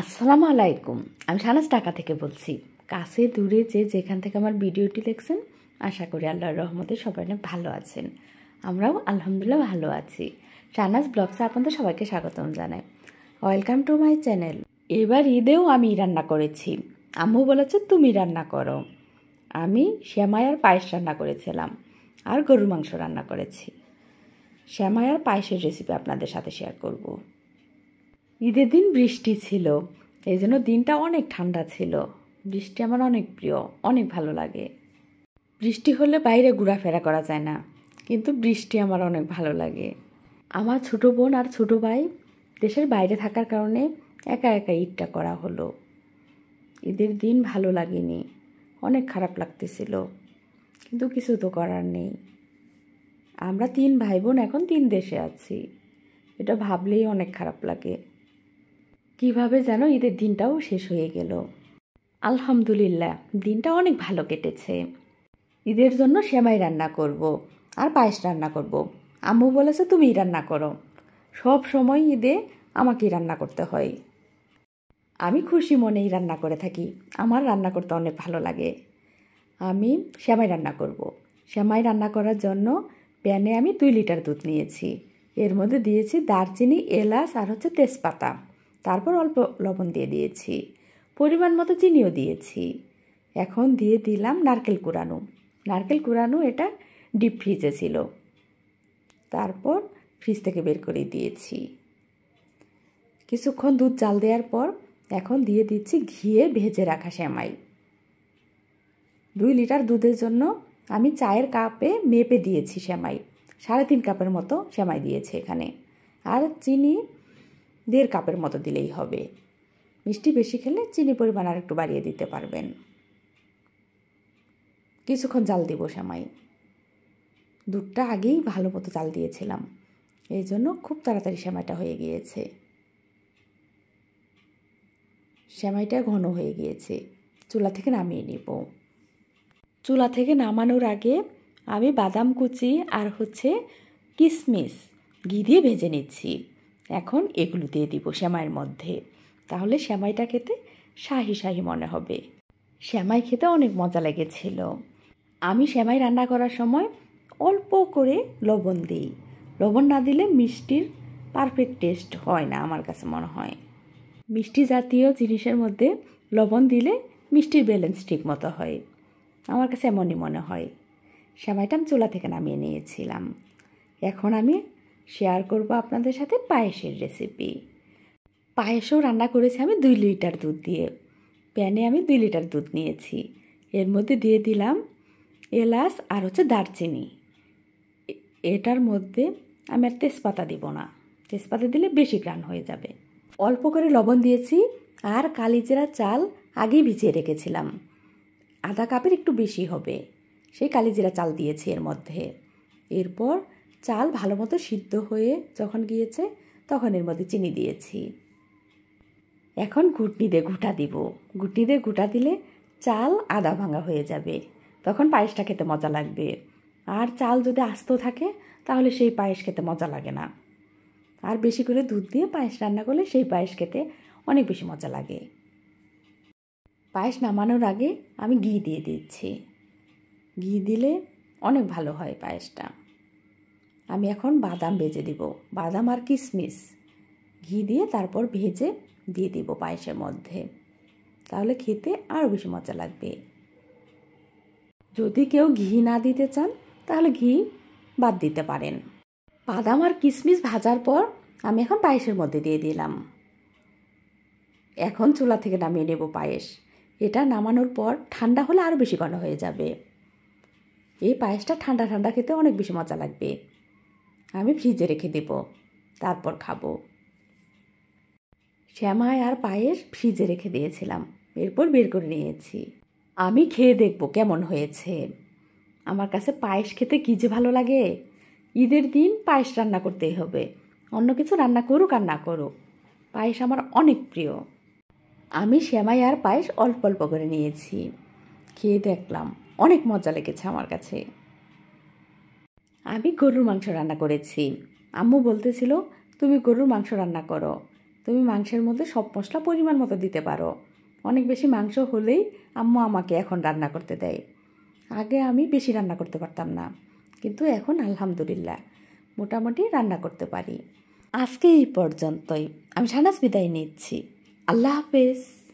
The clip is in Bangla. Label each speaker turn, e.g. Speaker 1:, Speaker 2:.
Speaker 1: আসসালামু আলাইকুম আমি সানাস ঢাকা থেকে বলছি কাছে দূরে যে যেখান থেকে আমার ভিডিওটি দেখছেন আশা করি আল্লাহর রহমতে সবাই অনেক ভালো আছেন আমরাও আলহামদুলিল্লাহ ভালো আছি সানাস ব্লগসে আপনাদের সবাইকে স্বাগতম জানাই ওয়েলকাম টু মাই চ্যানেল এবার ঈদেও আমি রান্না করেছি আম্মু বলেছে তুমি রান্না করো আমি শ্যামায়ার পায়েস রান্না করেছিলাম আর গরুর মাংস রান্না করেছি শ্যামায়ার পায়েসের রেসিপি আপনাদের সাথে শেয়ার করবো ঈদের দিন বৃষ্টি ছিল এই জন্য দিনটা অনেক ঠান্ডা ছিল বৃষ্টি আমার অনেক প্রিয় অনেক ভালো লাগে বৃষ্টি হলে বাইরে ঘোরাফেরা করা যায় না কিন্তু বৃষ্টি আমার অনেক ভালো লাগে আমার ছোটো বোন আর ছোটো ভাই দেশের বাইরে থাকার কারণে একা একা ঈদটা করা হলো ঈদের দিন ভালো লাগেনি অনেক খারাপ লাগতেছিল কিন্তু কিছু তো করার নেই আমরা তিন ভাই বোন এখন তিন দেশে আছি এটা ভাবলেই অনেক খারাপ লাগে কিভাবে যেন ঈদের দিনটাও শেষ হয়ে গেল আলহামদুলিল্লাহ দিনটা অনেক ভালো কেটেছে ঈদের জন্য সেমাই রান্না করব আর পায়েস রান্না করব আম্মু বলেছে তুমিই রান্না করো সব সময় ঈদে আমাকেই রান্না করতে হয় আমি খুশি মনেই রান্না করে থাকি আমার রান্না করতে অনেক ভালো লাগে আমি শ্যামাই রান্না করব। শ্যামাই রান্না করার জন্য প্যানে আমি দুই লিটার দুধ নিয়েছি এর মধ্যে দিয়েছি দারচিনি এলাচ আর হচ্ছে তেজপাতা তারপর অল্প লবণ দিয়ে দিয়েছি পরিমাণ মতো চিনিও দিয়েছি এখন দিয়ে দিলাম নারকেল কুড়ানো নারকেল কুড়ানো এটা ডিপ ফ্রিজে ছিল তারপর ফ্রিজ থেকে বের করে দিয়েছি কিছুক্ষণ দুধ জাল দেওয়ার পর এখন দিয়ে দিচ্ছি ঘিয়ে ভেজে রাখা শ্যামাই দুই লিটার দুধের জন্য আমি চায়ের কাপে মেপে দিয়েছি শ্যামাই সাড়ে তিন কাপের মতো শ্যামাই দিয়েছে এখানে আর চিনি দেড় কাপের মতো দিলেই হবে মিষ্টি বেশি খেলে চিনি পরিমাণ আর একটু বাড়িয়ে দিতে পারবেন কিছুক্ষণ জাল দিব সেমাই দুধটা আগেই ভালো মতো জাল দিয়েছিলাম এই জন্য খুব তাড়াতাড়ি সেমাইটা হয়ে গিয়েছে সেমাইটা ঘন হয়ে গিয়েছে চুলা থেকে নামিয়ে নিব চুলা থেকে নামানোর আগে আমি বাদাম কুচি আর হচ্ছে কিশমিশ ঘি দিয়ে ভেজে নিচ্ছি এখন এগুলো দিয়ে দিব শ্যামাইয়ের মধ্যে তাহলে শ্যামাইটা খেতে শাহি শাহি মনে হবে শ্যামাই খেতে অনেক মজা লেগেছিল আমি শ্যামাই রান্না করার সময় অল্প করে লবণ দিই লবণ না দিলে মিষ্টির পারফেক্ট টেস্ট হয় না আমার কাছে মনে হয় মিষ্টি জাতীয় জিনিসের মধ্যে লবণ দিলে মিষ্টির ব্যালেন্স ঠিক মতো হয় আমার কাছে এমনই মনে হয় শ্যামাইটা আমি চুলা থেকে নামিয়ে নিয়েছিলাম এখন আমি শেয়ার করব আপনাদের সাথে পায়েসের রেসিপি পায়েসও রান্না করেছি আমি দুই লিটার দুধ দিয়ে প্যানে আমি দুই লিটার দুধ নিয়েছি এর মধ্যে দিয়ে দিলাম এলাচ আর হচ্ছে দারচিনি এটার মধ্যে আমি আর তেজপাতা দিব না তেজপাতা দিলে বেশি গ্রান হয়ে যাবে অল্প করে লবণ দিয়েছি আর কালিজিরা চাল আগেই ভিজিয়ে রেখেছিলাম আধা কাপের একটু বেশি হবে সেই কালিজিরা চাল দিয়েছি এর মধ্যে এরপর চাল ভালো মতো সিদ্ধ হয়ে যখন গিয়েছে তখন এর মধ্যে চিনি দিয়েছি এখন ঘুটনি দিয়ে ঘুটা দিব ঘুটনি দিয়ে ঘুটা দিলে চাল আদা ভাঙা হয়ে যাবে তখন পায়েসটা খেতে মজা লাগবে আর চাল যদি আস্ত থাকে তাহলে সেই পায়েস খেতে মজা লাগে না আর বেশি করে দুধ দিয়ে পায়েস রান্না করলে সেই পায়েস খেতে অনেক বেশি মজা লাগে পায়েস নামানোর আগে আমি ঘি দিয়ে দিচ্ছি ঘি দিলে অনেক ভালো হয় পায়েসটা আমি এখন বাদাম ভেজে দিব বাদাম আর কিশমিশ ঘি দিয়ে তারপর ভেজে দিয়ে দিব পায়েসের মধ্যে তাহলে খেতে আরও বেশি মজা লাগবে যদি কেউ ঘি না দিতে চান তাহলে ঘি বাদ দিতে পারেন বাদাম আর কিশমিশ ভাজার পর আমি এখন পায়েসের মধ্যে দিয়ে দিলাম এখন চুলা থেকে নামিয়ে নেব পায়েস এটা নামানোর পর ঠান্ডা হলে আরও বেশি ঘন হয়ে যাবে এই পায়েসটা ঠান্ডা ঠান্ডা খেতে অনেক বেশি মজা লাগবে আমি ফ্রিজে রেখে দেব তারপর খাবো শ্যামায় আর পায়েস ফ্রিজে রেখে দিয়েছিলাম এরপর বের করে নিয়েছি আমি খেয়ে দেখব কেমন হয়েছে আমার কাছে পায়েস খেতে কী যে ভালো লাগে ঈদের দিন পায়েস রান্না করতেই হবে অন্য কিছু রান্না করুক আর না করুক পায়েস আমার অনেক প্রিয় আমি শ্যামাই আর পায়েস অল্প অল্প করে নিয়েছি খেয়ে দেখলাম অনেক মজা লেগেছে আমার কাছে আমি গরুর মাংস রান্না করেছি আম্মু বলতেছিল তুমি গরুর মাংস রান্না করো তুমি মাংসের মধ্যে সব মশলা পরিমাণ মতো দিতে পারো অনেক বেশি মাংস হলেই আম্মু আমাকে এখন রান্না করতে দেয় আগে আমি বেশি রান্না করতে পারতাম না কিন্তু এখন আলহামদুলিল্লাহ মোটামুটি রান্না করতে পারি আজকে এই পর্যন্তই আমি সানাস বিদায় নিচ্ছি আল্লাহ হাফেজ